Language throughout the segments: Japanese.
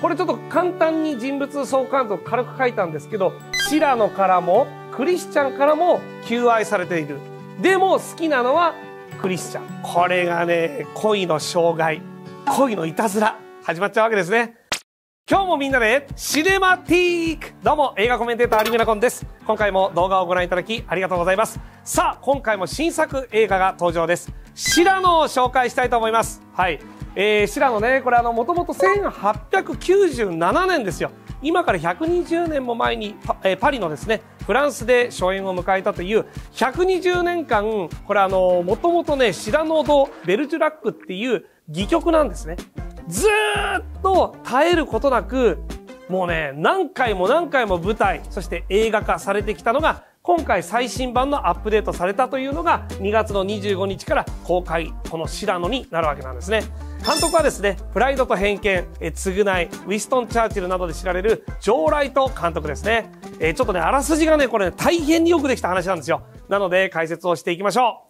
これちょっと簡単に人物相関図を軽く書いたんですけど、シラノからもクリスチャンからも求愛されている。でも好きなのはクリスチャン。これがね、恋の障害、恋のいたずら、始まっちゃうわけですね。今日もみんなでシネマティークどうも映画コメンテーター有村コンです今回も動画をご覧いただきありがとうございますさあ今回も新作映画が登場ですシラノを紹介したいと思いますはいえー、白野ねこれあのもともと1897年ですよ今から120年も前にパ,、えー、パリのですねフランスで初演を迎えたという120年間これあのもともとねシラノ・ド・ベルジュラックっていう戯曲なんですねずっと絶えることなくもうね何回も何回も舞台そして映画化されてきたのが今回最新版のアップデートされたというのが2月の25日から公開、このシラノになるわけなんですね。監督はですね、プライドと偏見、え償い、ウィストン・チャーチルなどで知られるジョー・ライト監督ですね。えちょっとね、あらすじがね、これ、ね、大変によくできた話なんですよ。なので解説をしていきましょ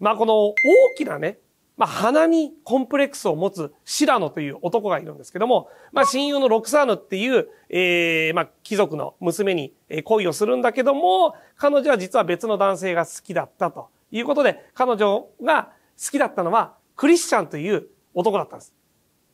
う。まあ、この大きなね、まあ、鼻にコンプレックスを持つシラノという男がいるんですけども、まあ、親友のロクサーヌっていう、えー、まあ、貴族の娘に恋をするんだけども、彼女は実は別の男性が好きだったということで、彼女が好きだったのはクリスチャンという男だったんです。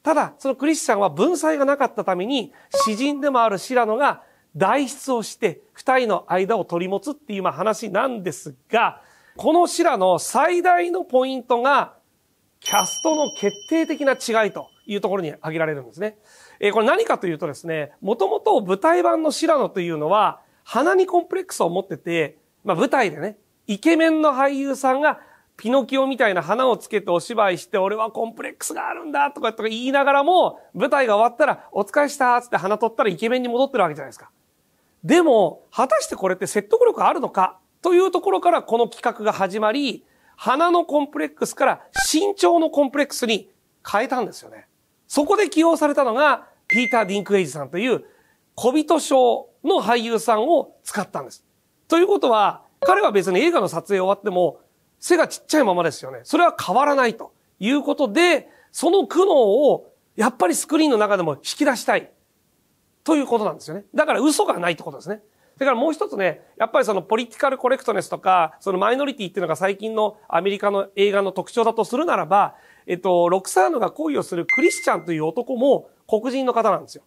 ただ、そのクリスチャンは文才がなかったために、詩人でもあるシラノが代筆をして、二人の間を取り持つっていう話なんですが、このシラノ最大のポイントが、キャストの決定的な違いというところに挙げられるんですね。えー、これ何かというとですね、もともと舞台版の白野というのは、鼻にコンプレックスを持ってて、まあ舞台でね、イケメンの俳優さんがピノキオみたいな花をつけてお芝居して、俺はコンプレックスがあるんだとかとか言いながらも、舞台が終わったら、お疲れしたつって花取ったらイケメンに戻ってるわけじゃないですか。でも、果たしてこれって説得力あるのかというところからこの企画が始まり、鼻のコンプレックスから身長のコンプレックスに変えたんですよね。そこで起用されたのが、ピーター・ディンクエイジさんという小人賞の俳優さんを使ったんです。ということは、彼は別に映画の撮影終わっても、背がちっちゃいままですよね。それは変わらないということで、その苦悩をやっぱりスクリーンの中でも引き出したいということなんですよね。だから嘘がないってことですね。それからもう一つね、やっぱりそのポリティカルコレクトネスとか、そのマイノリティっていうのが最近のアメリカの映画の特徴だとするならば、えっと、ロクサーヌが恋をするクリスチャンという男も黒人の方なんですよ。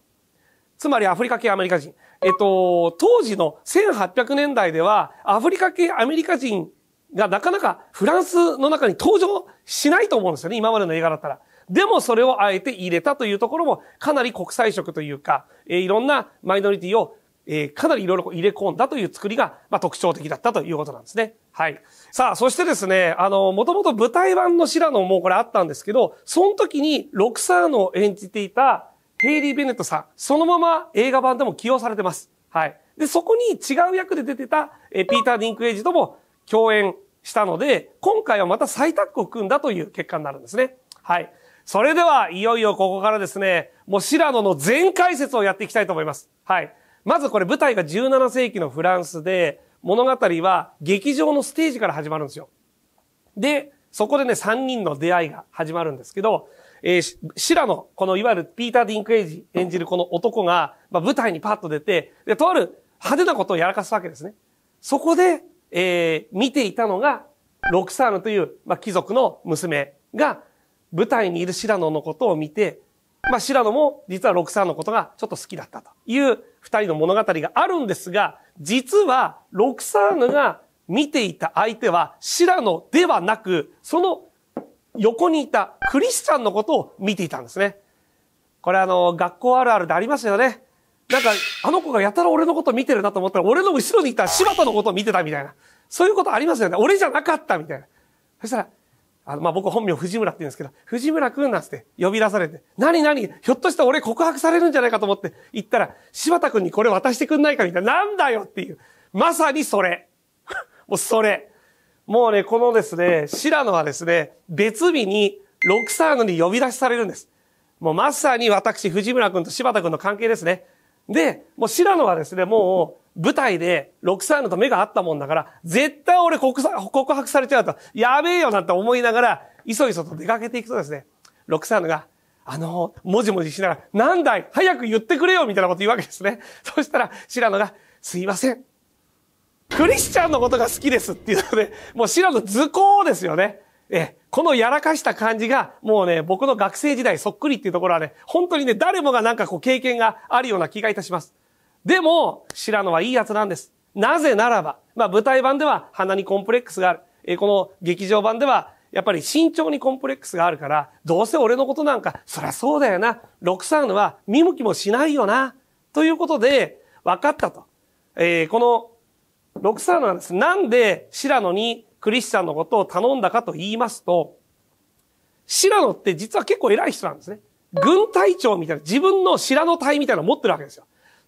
つまりアフリカ系アメリカ人。えっと、当時の1800年代では、アフリカ系アメリカ人がなかなかフランスの中に登場しないと思うんですよね、今までの映画だったら。でもそれをあえて入れたというところも、かなり国際色というか、えー、いろんなマイノリティをえー、かなりいろいろ入れ込んだという作りが、まあ、特徴的だったということなんですね。はい。さあ、そしてですね、あの、もともと舞台版のシラノもこれあったんですけど、その時にロクサーノを演じていたヘイリー・ベネットさん、そのまま映画版でも起用されてます。はい。で、そこに違う役で出てた、えー、ピーター・ディンクエイジとも共演したので、今回はまた再タッグを組んだという結果になるんですね。はい。それでは、いよいよここからですね、もうシラノの全解説をやっていきたいと思います。はい。まずこれ舞台が17世紀のフランスで、物語は劇場のステージから始まるんですよ。で、そこでね、3人の出会いが始まるんですけど、えー、シラの、このいわゆるピーター・ディンク・エイジ演じるこの男が、まあ、舞台にパッと出て、で、とある派手なことをやらかすわけですね。そこで、えー、見ていたのが、ロクサーヌという、まあ、貴族の娘が、舞台にいるシラノのことを見て、まあ、白野も実は六三のことがちょっと好きだったという二人の物語があるんですが、実は六三が見ていた相手は白野ではなく、その横にいたクリスチャンのことを見ていたんですね。これあの、学校あるあるでありますよね。なんか、あの子がやたら俺のこと見てるなと思ったら、俺の後ろにいた柴田のことを見てたみたいな。そういうことありますよね。俺じゃなかったみたいな。そしたら、あの、まあ、僕本名藤村って言うんですけど、藤村くんなんつって呼び出されて、何何ひょっとしたら俺告白されるんじゃないかと思って行ったら、柴田くんにこれ渡してくんないかみたいな、なんだよっていう。まさにそれ。もうそれ。もうね、このですね、白野はですね、別日にロクサーノに呼び出しされるんです。もうまさに私、藤村くんと柴田くんの関係ですね。で、もう白野はですね、もう、舞台で6歳のと目があったもんだから、絶対俺告白されちゃうと、やべえよなんて思いながら、いそいそと出かけていくとですね、6歳のが、あのもじもじしながら、なんだい早く言ってくれよみたいなこと言うわけですね。そしたら、白野が、すいません。クリスチャンのことが好きですっていうので、もう白野図工ですよね。え、このやらかした感じが、もうね、僕の学生時代そっくりっていうところはね、本当にね、誰もがなんかこう経験があるような気がいたします。でも、白野はいいやつなんです。なぜならば、まあ舞台版では鼻にコンプレックスがある。えー、この劇場版では、やっぱり慎重にコンプレックスがあるから、どうせ俺のことなんか、そりゃそうだよな。六サーは見向きもしないよな。ということで、分かったと。えー、この、六サーはです。なんで、白野にクリスチャンのことを頼んだかと言いますと、白野って実は結構偉い人なんですね。軍隊長みたいな、自分の白野隊みたいなの持ってるわけですよ。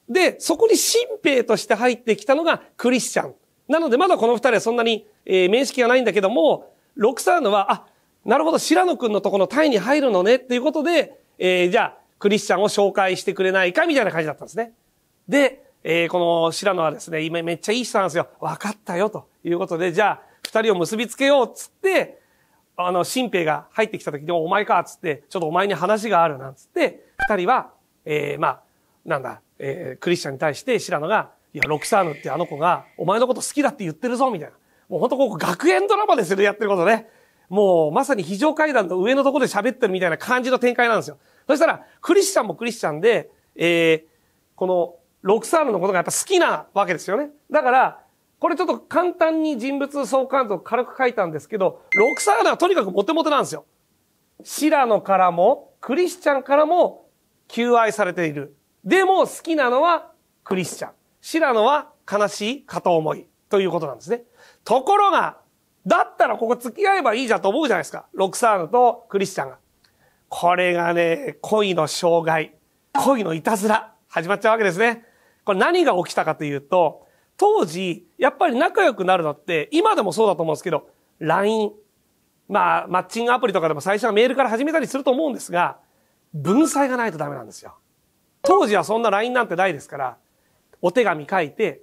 で、そこに新兵として入ってきたのがクリスチャン。なのでまだこの二人はそんなに、えー、面識がないんだけども、ロクサーヌは、あ、なるほど、白野くんのとこのタイに入るのねっていうことで、えー、じゃあ、クリスチャンを紹介してくれないかみたいな感じだったんですね。で、えー、この白野はですね、今めっちゃいい人なんですよ。分かったよ、ということで、じゃあ、二人を結びつけよう、つって、あの、新兵が入ってきた時に、お前か、つって、ちょっとお前に話がある、なんつって、二人は、えー、まあ、なんだ、えー、クリスチャンに対して白野が、いや、ロクサーヌってあの子が、お前のこと好きだって言ってるぞ、みたいな。もうほんとここ学園ドラマですよね、やってることね。もうまさに非常階段の上のところで喋ってるみたいな感じの展開なんですよ。そしたら、クリスチャンもクリスチャンで、えー、この、ロクサーヌのことがやっぱ好きなわけですよね。だから、これちょっと簡単に人物相関図を軽く書いたんですけど、ロクサーヌはとにかくモテモテなんですよ。シラノからも、クリスチャンからも、求愛されている。でも好きなのはクリスチャン。知らのは悲しい片思いということなんですね。ところが、だったらここ付き合えばいいじゃんと思うじゃないですか。ロクサーヌとクリスチャンが。これがね、恋の障害、恋のいたずら、始まっちゃうわけですね。これ何が起きたかというと、当時、やっぱり仲良くなるのって、今でもそうだと思うんですけど、LINE、まあ、マッチングアプリとかでも最初はメールから始めたりすると思うんですが、文才がないとダメなんですよ。当時はそんな LINE なんてないですから、お手紙書いて、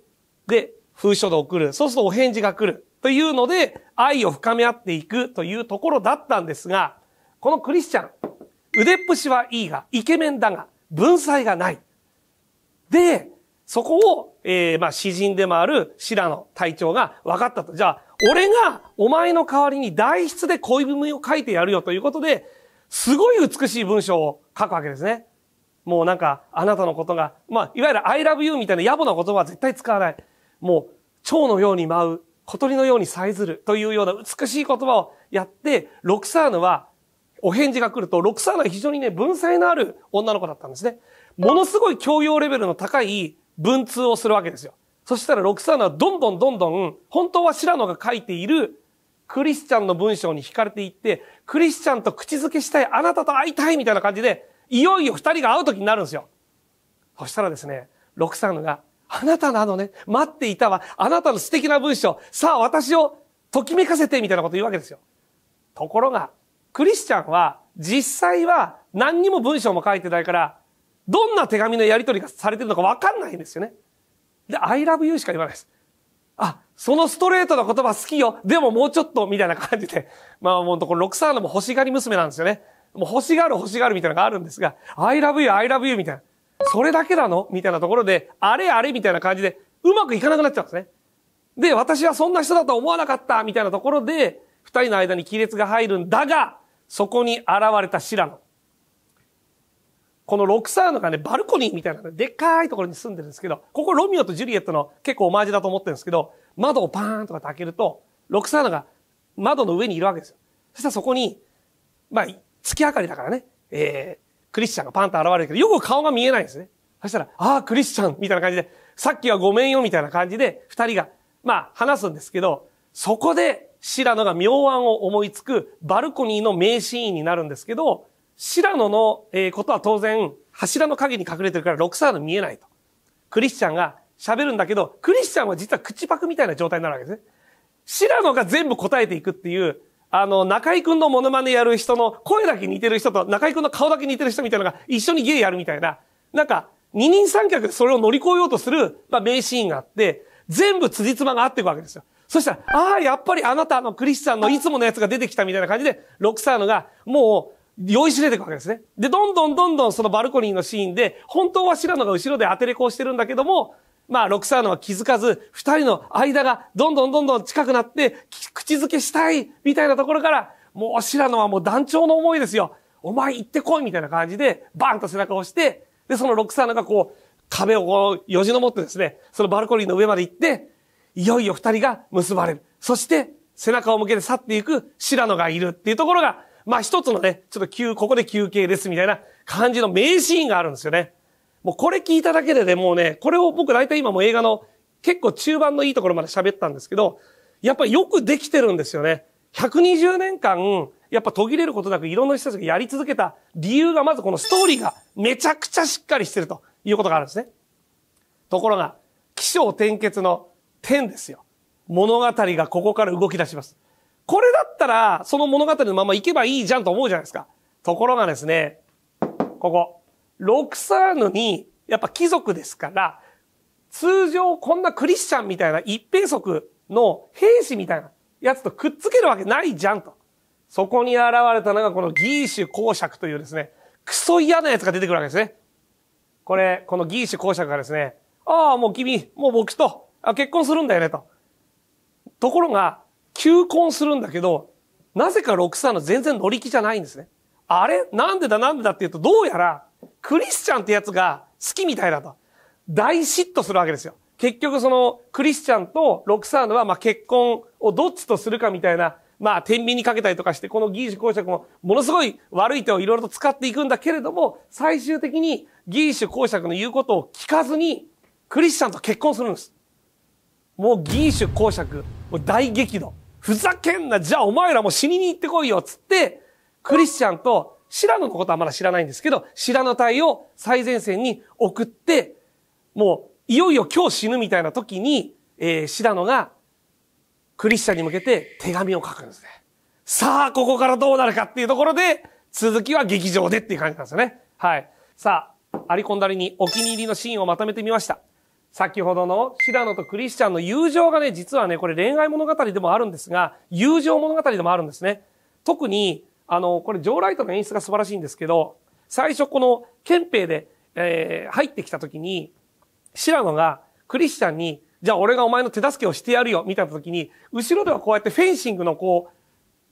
で、封書で送る。そうするとお返事が来る。というので、愛を深め合っていくというところだったんですが、このクリスチャン、腕っぷしはいいが、イケメンだが、文才がない。で、そこを、えー、まあ、詩人でもある白の隊長が分かったと。じゃあ、俺がお前の代わりに代筆で恋文を書いてやるよということで、すごい美しい文章を書くわけですね。もうなんか、あなたのことが、まあ、いわゆる I love you みたいな野暮な言葉は絶対使わない。もう、蝶のように舞う、小鳥のようにさえずるというような美しい言葉をやって、ロクサーヌは、お返事が来ると、ロクサーヌは非常にね、文才のある女の子だったんですね。ものすごい教養レベルの高い文通をするわけですよ。そしたらロクサーヌはどんどんどんどん、本当はシラノが書いているクリスチャンの文章に惹かれていって、クリスチャンと口づけしたい、あなたと会いたいみたいな感じで、いよいよ二人が会う時になるんですよ。そしたらですね、ロクサーヌが、あなたのあのね、待っていたわ、あなたの素敵な文章、さあ私をときめかせて、みたいなこと言うわけですよ。ところが、クリスチャンは、実際は何にも文章も書いてないから、どんな手紙のやり取りがされてるのかわかんないんですよね。で、I love you しか言わないです。あ、そのストレートな言葉好きよ。でももうちょっと、みたいな感じで。まあもうこのロクサーヌも欲しがり娘なんですよね。もう欲しがる欲しがるみたいなのがあるんですが、I love you, I love you みたいな。それだけなのみたいなところで、あれあれみたいな感じで、うまくいかなくなっちゃうんですね。で、私はそんな人だと思わなかったみたいなところで、二人の間に亀裂が入るんだが、そこに現れたシラノ。このロクサーノがね、バルコニーみたいな、ね、でっかいところに住んでるんですけど、ここロミオとジュリエットの結構おまじだと思ってるんですけど、窓をパーンとかって開けると、ロクサーノが窓の上にいるわけですよ。そしたらそこに、まあ、月明かりだからね、えー、クリスチャンがパンと現れるけど、よく顔が見えないんですね。そしたら、ああ、クリスチャンみたいな感じで、さっきはごめんよみたいな感じで、二人が、まあ、話すんですけど、そこで、シラノが妙案を思いつく、バルコニーの名シーンになるんですけど、シラノの、えー、ことは当然、柱の陰に隠れてるから、ロクサーの見えないと。クリスチャンが喋るんだけど、クリスチャンは実は口パクみたいな状態になるわけですね。シラノが全部答えていくっていう、あの、中居くんのモノマネやる人の声だけ似てる人と中居くんの顔だけ似てる人みたいなのが一緒に芸やるみたいな、なんか、二人三脚でそれを乗り越えようとする、まあ、名シーンがあって、全部辻褄が合っていくわけですよ。そしたら、ああ、やっぱりあなたのクリスさんのいつものやつが出てきたみたいな感じで、ロクサーノがもう酔いしれていくわけですね。で、どんどんどんどんそのバルコニーのシーンで、本当は白野が後ろでアテレコをしてるんだけども、まあ、ロクサーノは気づかず、二人の間がどんどんどんどん近くなって、口づけしたいみたいなところから、もう、シラノはもう団長の思いですよ。お前行ってこいみたいな感じで、バンと背中を押して、で、そのロクサーノがこう、壁をこう、よじ登ってですね、そのバルコニーの上まで行って、いよいよ二人が結ばれる。そして、背中を向けて去っていくシラノがいるっていうところが、まあ一つのね、ちょっと急、ここで休憩ですみたいな感じの名シーンがあるんですよね。もうこれ聞いただけでね、もうね、これを僕大体今も映画の結構中盤のいいところまで喋ったんですけど、やっぱりよくできてるんですよね。120年間、やっぱ途切れることなくいろんな人たちがやり続けた理由がまずこのストーリーがめちゃくちゃしっかりしてるということがあるんですね。ところが、起承転結の点ですよ。物語がここから動き出します。これだったら、その物語のまま行けばいいじゃんと思うじゃないですか。ところがですね、ここ。ロクサーヌに、やっぱ貴族ですから、通常こんなクリスチャンみたいな一平足の兵士みたいなやつとくっつけるわけないじゃんと。そこに現れたのがこのギーシュ公爵というですね、クソ嫌なやつが出てくるわけですね。これ、このギーシュ公爵がですね、ああ、もう君、もう僕とあ結婚するんだよねと。ところが、求婚するんだけど、なぜか6歳の全然乗り気じゃないんですね。あれなんでだなんでだっていうと、どうやら、クリスチャンってやつが好きみたいだと。大嫉妬するわけですよ。結局そのクリスチャンとロクサーヌはまあ結婚をどっちとするかみたいな、まあ天秤にかけたりとかして、このギーシュ公爵もものすごい悪い手をいろいろと使っていくんだけれども、最終的にギーシュ公爵の言うことを聞かずに、クリスチャンと結婚するんです。もうギーシュ公爵、もう大激怒。ふざけんな、じゃあお前らも死にに行ってこいよ、つって、クリスチャンと白野のことはまだ知らないんですけど、白野隊を最前線に送って、もう、いよいよ今日死ぬみたいな時に、えー、白野が、クリスチャンに向けて手紙を書くんですね。さあ、ここからどうなるかっていうところで、続きは劇場でっていう感じなんですよね。はい。さあ、アリコンダリにお気に入りのシーンをまとめてみました。先ほどの白野とクリスチャンの友情がね、実はね、これ恋愛物語でもあるんですが、友情物語でもあるんですね。特に、あの、これ、ジョーライトの演出が素晴らしいんですけど、最初この、憲兵で、えー、入ってきた時に、シラノが、クリスチャンに、じゃあ俺がお前の手助けをしてやるよ、みたいな時に、後ろではこうやってフェンシングのこ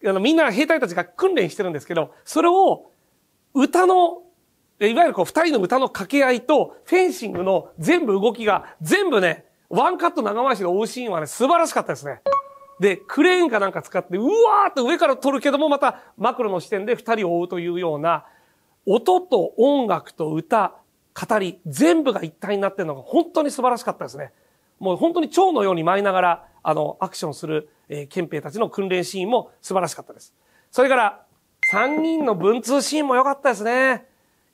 う、あの、みんな兵隊たちが訓練してるんですけど、それを、歌の、いわゆるこう、二人の歌の掛け合いと、フェンシングの全部動きが、全部ね、ワンカット長回しの追うシーンはね、素晴らしかったですね。で、クレーンかなんか使って、うわーって上から撮るけども、またマクロの視点で二人を追うというような、音と音楽と歌、語り、全部が一体になってるのが本当に素晴らしかったですね。もう本当に蝶のように舞いながら、あの、アクションする、えー、憲兵たちの訓練シーンも素晴らしかったです。それから、三人の文通シーンも良かったですね。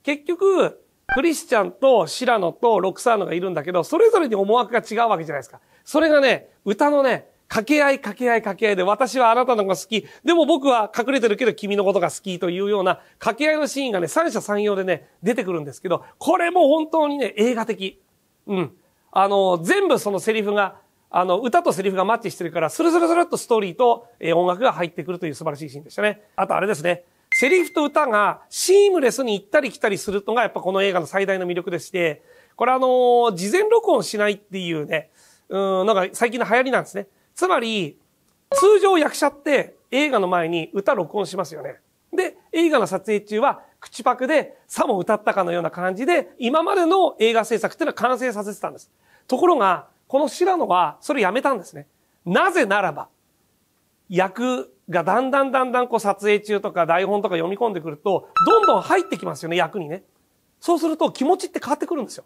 結局、クリスチャンとシラノとロクサーノがいるんだけど、それぞれに思惑が違うわけじゃないですか。それがね、歌のね、掛け合い掛け合い掛け合いで、私はあなたのが好き。でも僕は隠れてるけど君のことが好きというような掛け合いのシーンがね、三者三様でね、出てくるんですけど、これも本当にね、映画的。うん。あの、全部そのセリフが、あの、歌とセリフがマッチしてるから、スルスルスルっとストーリーと、えー、音楽が入ってくるという素晴らしいシーンでしたね。あとあれですね。セリフと歌がシームレスに行ったり来たりするのがやっぱこの映画の最大の魅力でして、これあのー、事前録音しないっていうね、うん、なんか最近の流行りなんですね。つまり、通常役者って映画の前に歌録音しますよね。で、映画の撮影中は口パクでさも歌ったかのような感じで、今までの映画制作っていうのは完成させてたんです。ところが、この白野はそれやめたんですね。なぜならば、役がだんだんだんだんこう撮影中とか台本とか読み込んでくると、どんどん入ってきますよね、役にね。そうすると気持ちって変わってくるんですよ。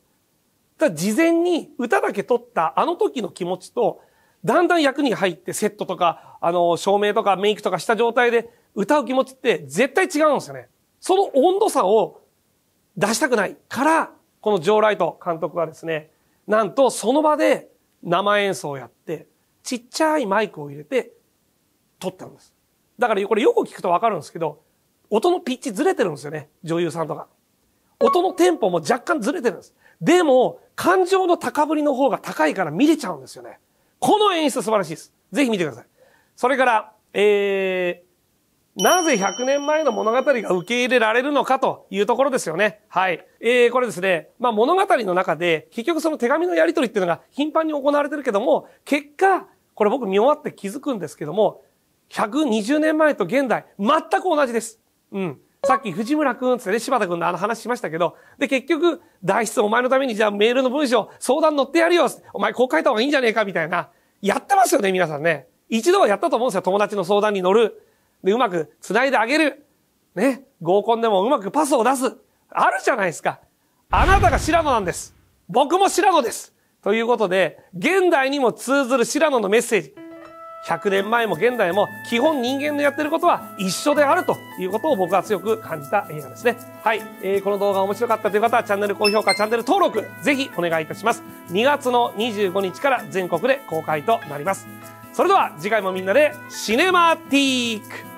だから事前に歌だけ撮ったあの時の気持ちと、だんだん役に入ってセットとか、あの、照明とかメイクとかした状態で歌う気持ちって絶対違うんですよね。その温度差を出したくないから、このジョー・ライト監督はですね、なんとその場で生演奏をやって、ちっちゃいマイクを入れて撮ったんです。だからこれよく聞くとわかるんですけど、音のピッチずれてるんですよね、女優さんとか。音のテンポも若干ずれてるんです。でも、感情の高ぶりの方が高いから見れちゃうんですよね。この演出素晴らしいです。ぜひ見てください。それから、えー、なぜ100年前の物語が受け入れられるのかというところですよね。はい。えー、これですね、まあ物語の中で、結局その手紙のやり取りっていうのが頻繁に行われてるけども、結果、これ僕見終わって気づくんですけども、120年前と現代、全く同じです。うん。さっき藤村くんつってね、柴田くんのあの話しましたけど、で、結局、代筆お前のためにじゃあメールの文章、相談乗ってやるよお前こう書いた方がいいんじゃねえかみたいな。やってますよね、皆さんね。一度はやったと思うんですよ。友達の相談に乗る。で、うまく繋いであげる。ね。合コンでもうまくパスを出す。あるじゃないですか。あなたが白野なんです。僕も白野です。ということで、現代にも通ずる白野のメッセージ。100年前も現代も基本人間のやってることは一緒であるということを僕は強く感じた映画ですね。はい。えー、この動画面白かったという方はチャンネル高評価、チャンネル登録、ぜひお願いいたします。2月の25日から全国で公開となります。それでは次回もみんなでシネマティック